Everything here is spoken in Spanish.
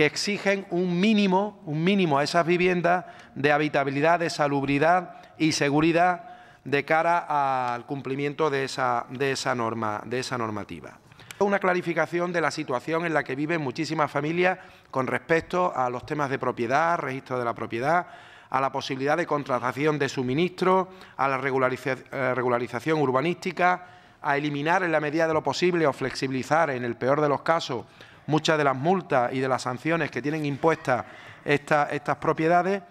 que exigen un mínimo, un mínimo a esas viviendas de habitabilidad, de salubridad y seguridad de cara al cumplimiento de esa, de esa, norma, de esa normativa. Una clarificación de la situación en la que viven muchísimas familias con respecto a los temas de propiedad, registro de la propiedad, a la posibilidad de contratación de suministro, a la eh, regularización urbanística, a eliminar en la medida de lo posible o flexibilizar en el peor de los casos muchas de las multas y de las sanciones que tienen impuestas estas propiedades